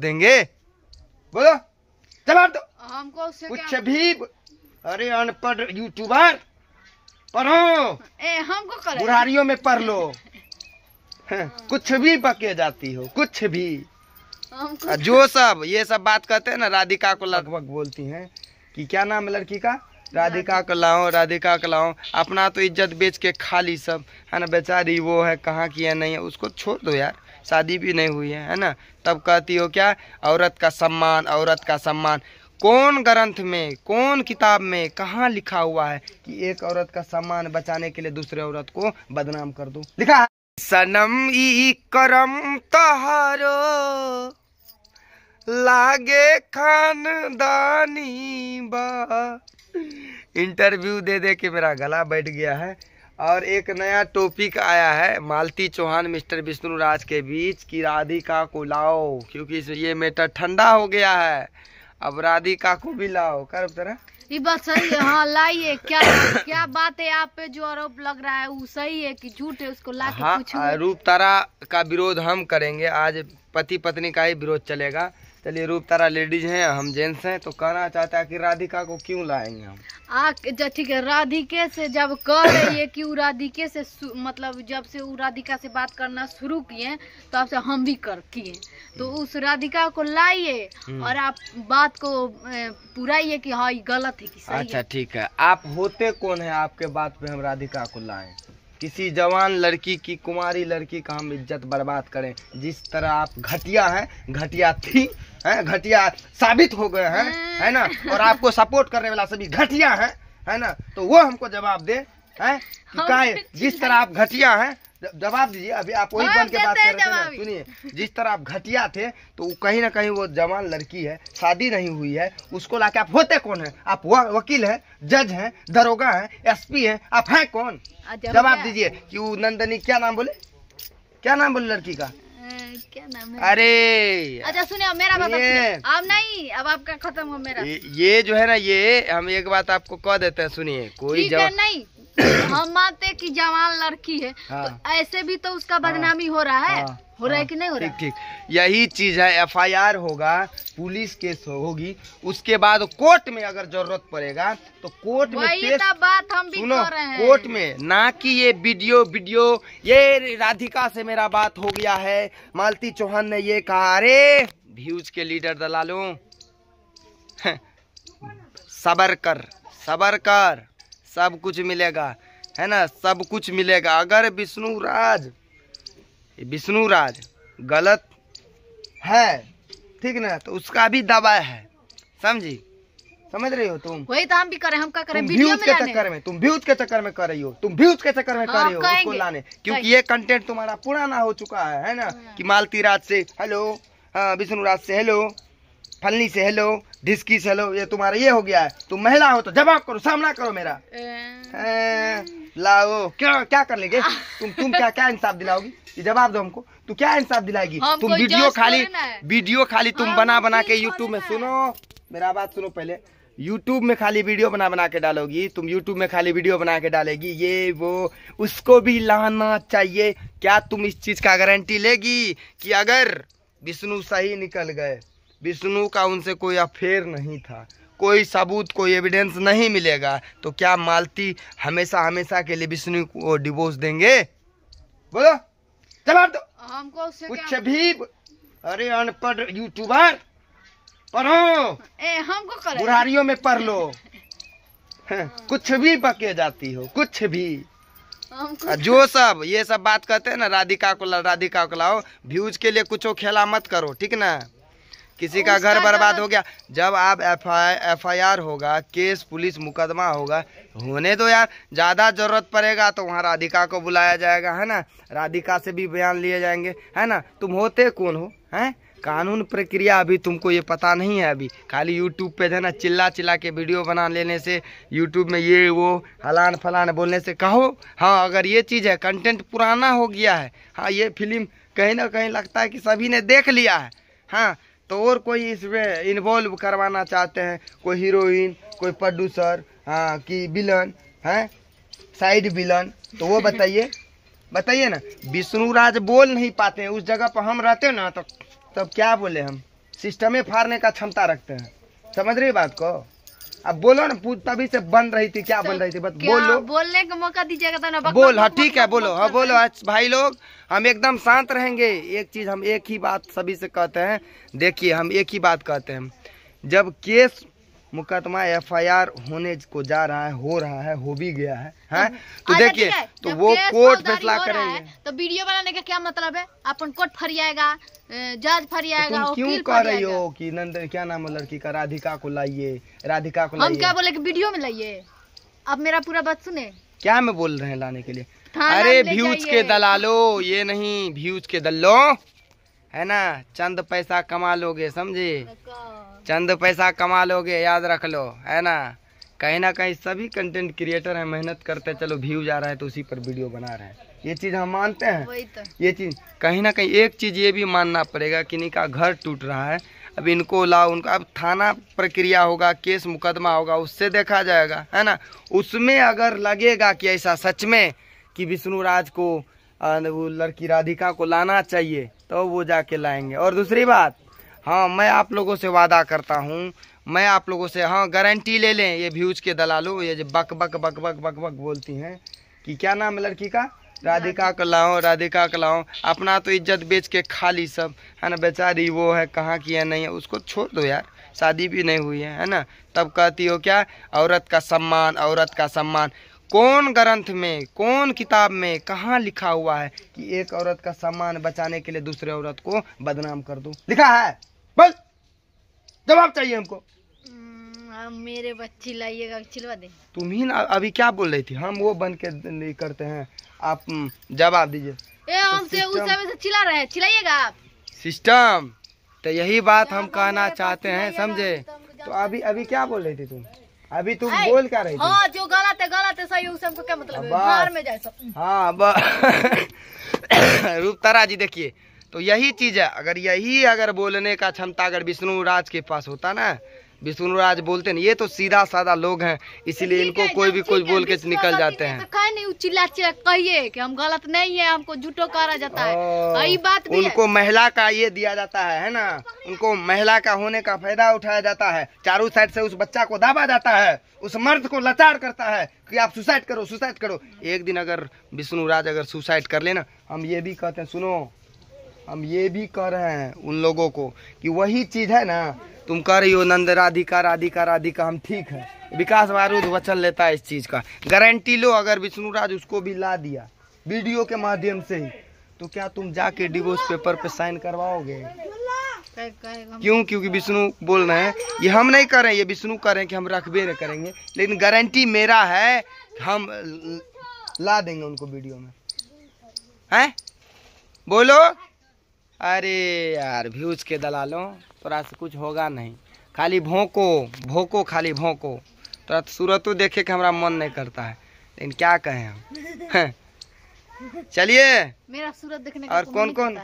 देंगे बोलो जवाब तो हमको कुछ भी अरे अनपढ़ यूट्यूबर पढ़ो ए, हमको बुढ़ारियों में पढ़ लो हाँ, हाँ। कुछ भी पके जाती हो कुछ भी जो सब ये सब बात कहते हैं ना राधिका को लगभग बोलती हैं कि क्या नाम है लड़की का राधिका को लाओ राधिका को लाओ अपना तो इज्जत बेच के खाली सब है ना बेचारी वो है कहाँ की है नहीं है उसको छोड़ दो यार शादी भी नहीं हुई है है ना तब कहती हो क्या औरत का सम्मान औरत का सम्मान कौन ग्रंथ में कौन किताब में कहाँ लिखा हुआ है कि एक औरत का सम्मान बचाने के लिए दूसरे औरत को बदनाम कर दो लिखा सनम ई करम तहारो लागे दानी बा इंटरव्यू दे दे के मेरा गला बैठ गया है और एक नया टॉपिक आया है मालती चौहान मिस्टर विष्णु राज के बीच कि राधिका को लाओ क्योंकि ये मैटर ठंडा हो गया है अब राधिका को भी लाओ कर तरह ये बात सही है हाँ लाइए क्या क्या बात है आप पे जो आरोप लग रहा है वो सही है कि झूठ है उसको ला हाँ, रूप तारा का विरोध हम करेंगे आज पति पत्नी का ही विरोध चलेगा चलिए रूप तारा लेडीज हैं हम जेंट्स हैं तो कहना चाहता है कि राधिका को क्यों लाएंगे हम आ ठीक है राधिके से जब कह रही है कि वो राधिके से मतलब जब से वो राधिका से बात करना शुरू किए तो आपसे हम भी कर किए तो हम्म। उस राधिका को लाइए हम्म। और आप बात को पुराइए कि हाँ ये गलत है कि सही अच्छा ठीक है आप होते कौन है आपके बात पे हम राधिका को लाएं किसी जवान लड़की की कुमारी लड़की का हम इज्जत बर्बाद करें जिस तरह आप घटिया हैं घटिया थी हैं घटिया साबित हो गए हैं है ना और आपको सपोर्ट करने वाला सभी घटिया हैं है ना तो वो हमको जवाब दे हैं जिस तरह आप घटिया हैं जवाब दीजिए अभी आप वही बन के बात कर रहे हैं सुनिए जिस तरह आप घटिया थे तो कहीं ना कहीं वो जवान लड़की है शादी नहीं हुई है उसको लाके आप होते कौन है आप वकील है जज हैं दरोगा हैं एसपी हैं आप हैं कौन जवाब दीजिए कि वो नंदनी क्या नाम बोले क्या नाम बोले लड़की का क्या नाम है अरे अच्छा सुनिए मेरा बात अब नहीं अब आपका खत्म हो मेरा ये, ये जो है ना ये हम एक बात आपको कह देते हैं सुनिए कोई जवाब नहीं हम मानते हैं कि जवान लड़की है तो हाँ। तो ऐसे भी तो उसका हाँ। बदनामी हाँ। हो रहा है हाँ। हो रहा है हाँ। कि नहीं हो रहा ठीक यही चीज है एफआईआर होगा पुलिस केस होगी उसके बाद कोर्ट में अगर जरूरत पड़ेगा तो कोर्ट में केस बात हम भी सुनो रहे हैं। कोर्ट में ना कि ये वीडियो वीडियो ये राधिका से मेरा बात हो गया है मालती चौहान ने ये कहा अरे व्यूज के लीडर दलालों सबर कर सबर कर सब कुछ मिलेगा है ना सब कुछ मिलेगा अगर विष्णु राज विष्णु राज गलत है ठीक ना तो उसका भी दबा है समझी समझ रही हो तुम वही तो हम भी करें हम क्या करें वीडियो में के चक्कर में तुम व्यूज के चक्कर में कर रही हो तुम व्यूज के चक्कर में कर हाँ, रही हो उसको लाने क्योंकि ये कंटेंट तुम्हारा पुराना हो चुका है है ना हाँ। कि मालती राज से हेलो हाँ, विष्णु राज से हेलो फलनी से हेलो डिस्की सेलो ये तुम्हारा ये हो गया है तुम महिला हो तो जवाब करो सामना करो मेरा ए, लाओ क्या क्या कर लेंगे तुम तुम क्या क्या इंसाफ दिलाओगी ये जवाब दो हमको तू क्या इंसाफ दिलाएगी तुम वीडियो खाली वीडियो खाली तुम बना बना के यूट्यूब में सुनो मेरा बात सुनो पहले यूट्यूब में खाली वीडियो बना बना के डालोगी तुम यूट्यूब में खाली वीडियो बना के डालेगी ये वो उसको भी लाना चाहिए क्या तुम इस चीज़ का गारंटी लेगी कि अगर विष्णु सही निकल गए विष्णु का उनसे कोई अफेयर नहीं था कोई सबूत कोई एविडेंस नहीं मिलेगा तो क्या मालती हमेशा हमेशा के लिए विष्णु को डिवोर्स देंगे बोलो जवाब दो हमको कुछ भी अरे अनपढ़ यूट्यूबर पढ़ो ए, हमको बुरारियों में पढ़ लो हाँ, हाँ। कुछ भी बके जाती हो कुछ भी जो सब ये सब बात कहते हैं ना राधिका को राधिका को लाओ व्यूज के लिए कुछ खेला मत करो ठीक ना किसी का घर बर्बाद हो गया जब आप एफ आई आर होगा केस पुलिस मुकदमा होगा होने दो यार ज़्यादा ज़रूरत पड़ेगा तो वहाँ राधिका को बुलाया जाएगा है ना राधिका से भी बयान लिए जाएंगे है ना तुम होते कौन हो हैं कानून प्रक्रिया अभी तुमको ये पता नहीं है अभी खाली यूट्यूब पे है ना चिल्ला चिल्ला के वीडियो बना लेने से यूट्यूब में ये वो हलान फलान बोलने से कहो हाँ अगर ये चीज़ है कंटेंट पुराना हो गया है हाँ ये फिल्म कहीं ना कहीं लगता है कि सभी ने देख लिया है हाँ तो और कोई इसमें इन्वॉल्व करवाना चाहते हैं कोई हीरोइन कोई प्रोड्यूसर हाँ कि विलन है साइड विलन तो वो बताइए बताइए ना विष्णु राज बोल नहीं पाते हैं उस जगह पर हम रहते हैं ना तो तब क्या बोले हम सिस्टमें फाड़ने का क्षमता रखते हैं समझ रही बात को अब बोलो ना पूछ तभी से बंद रही थी क्या बन रही थी बस बोलो बोलने का मौका दीजिएगा तो ना बोल हाँ ठीक है बोलो हाँ बोलो भाई लोग हम एकदम शांत रहेंगे एक चीज हम एक ही बात सभी से कहते हैं देखिए हम एक ही बात कहते हैं जब केस मुकदमा एफआईआर होने को जा रहा है हो रहा है हो भी गया है, तो है? तो देखिए तो वो कोर्ट फैसला करेंगे तो वीडियो बनाने का क्या मतलब है अपन कोर्ट फरियाएगा जज फरियाएगा तो क्यों कह रही हो कि नंदन क्या नाम है लड़की का राधिका को लाइए राधिका को हम क्या बोले कि वीडियो में लाइए अब मेरा पूरा बात सुने क्या मैं बोल रहे हैं लाने के लिए अरे भ्यूज के दलालो ये नहीं भ्यूज के दलो है ना चंद पैसा कमा लोगे समझे चंद पैसा कमा लोगे याद रख लो है ना कहीं ना कहीं सभी कंटेंट क्रिएटर हैं मेहनत करते चलो व्यू जा रहा है तो उसी पर वीडियो बना रहे हैं ये चीज़ हम मानते हैं तो। ये चीज़ कहीं ना कहीं एक चीज़ ये भी मानना पड़ेगा कि इनका घर टूट रहा है अब इनको लाओ उनका अब थाना प्रक्रिया होगा केस मुकदमा होगा उससे देखा जाएगा है ना उसमें अगर लगेगा कि ऐसा सच में कि विष्णु राज को वो लड़की राधिका को लाना चाहिए तो वो जाके लाएंगे और दूसरी बात हाँ मैं आप लोगों से वादा करता हूँ मैं आप लोगों से हाँ गारंटी ले लें ये व्यूज के दलालो ये जो बक बक बक बक बक बक बोलती हैं कि क्या नाम है लड़की का राधिका को लाओ राधिका को लाओ अपना तो इज्जत बेच के खाली सब है ना बेचारी वो है कहाँ की है नहीं है उसको छोड़ दो यार शादी भी नहीं हुई है है ना तब कहती हो क्या औरत का सम्मान औरत का सम्मान कौन ग्रंथ में कौन किताब में कहाँ लिखा हुआ है कि एक औरत का सम्मान बचाने के लिए दूसरे औरत को बदनाम कर दो लिखा है जवाब चाहिए हमको हम्म, मेरे बच्ची लाइएगा चिलवा दे तुम ही ना अभी क्या बोल रही थी हम वो बन के करते हैं आप हम्म, जवाब दीजिए तो हमसे उस समय से चिल्ला रहे चिल्लाइएगा आप सिस्टम तो यही बात हम कहना चाहते हैं समझे तो अभी अभी क्या बोल रही थी तुम अभी तुम बोल क्या रही हाँ जो गलत है गलत है सही उसे हमको क्या मतलब में जाए सब हाँ रूप तारा जी देखिए तो यही चीज़ है अगर यही अगर बोलने का क्षमता अगर विष्णु राज के पास होता ना विष्णु राज बोलते ना ये तो सीधा साधा लोग हैं इसीलिए इनको कोई भी कुछ बोल के निकल जाते हैं तो चिल्ला चिल्ला कहिए कि हम गलत नहीं है हमको झूठो करा जाता है बात भी उनको महिला का ये दिया जाता है है ना उनको महिला का होने का फायदा उठाया जाता है चारों साइड से उस बच्चा को दाबा जाता है उस मर्द को लाचार करता है कि आप सुसाइड करो सुसाइड करो एक दिन अगर विष्णु राज अगर सुसाइड कर लेना हम ये भी कहते हैं सुनो हम ये भी कह रहे हैं उन लोगों को कि वही चीज़ है ना तुम कर रही हो नंद राधिका राधिका राधिका हम ठीक है विकास बारूद वचन लेता है इस चीज़ का गारंटी लो अगर विष्णु राज उसको भी ला दिया वीडियो के माध्यम से ही तो क्या तुम जाके डिवोर्स पेपर पे साइन करवाओगे क्यों क्योंकि विष्णु बोल रहे हैं ये हम नहीं कर रहे हैं ये विष्णु कर रहे हैं कि हम रखबे नहीं करेंगे लेकिन गारंटी मेरा है हम ला देंगे उनको वीडियो में हैं बोलो अरे यार व्यूज़ के दलालों तोरा से कुछ होगा नहीं खाली भोंको भोंको खाली भोंको तोरा तो सूरतो देखे के हमारा मन नहीं करता है लेकिन क्या कहें हम चलिए मेरा सूरत देखने का और तो कौन कौन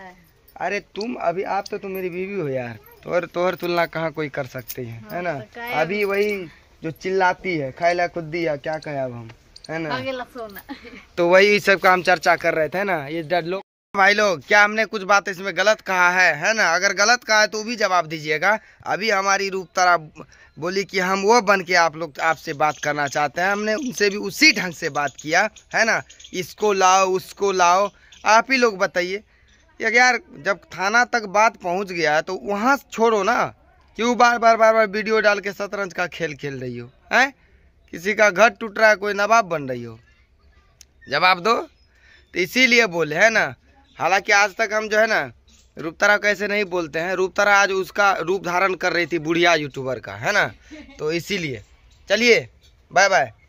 अरे तुम अभी आप तो तुम मेरी बीवी हो यार तोहर तोहर तुलना कहाँ कोई कर सकते है हाँ, है ना अभी वही जो चिल्लाती है खैला खुद है क्या कहे अब हम है ना तो वही सब का हम चर्चा कर रहे थे ना ये डर लोग भाई लोग क्या हमने कुछ बात इसमें गलत कहा है है ना अगर गलत कहा है तो भी जवाब दीजिएगा अभी हमारी रूप तरह बोली कि हम वो बन के आप लोग आपसे बात करना चाहते हैं हमने उनसे भी उसी ढंग से बात किया है ना इसको लाओ उसको लाओ आप ही लोग बताइए यार जब थाना तक बात पहुंच गया तो वहाँ छोड़ो ना क्यों बार बार बार बार वीडियो डाल के शतरंज का खेल खेल रही हो हैं किसी का घर टूट रहा है कोई नवाब बन रही हो जवाब दो तो इसीलिए बोले है ना हालांकि आज तक हम जो है ना रूपतारा कैसे नहीं बोलते हैं रूपतारा आज उसका रूप धारण कर रही थी बुढ़िया यूट्यूबर का है ना तो इसीलिए चलिए बाय बाय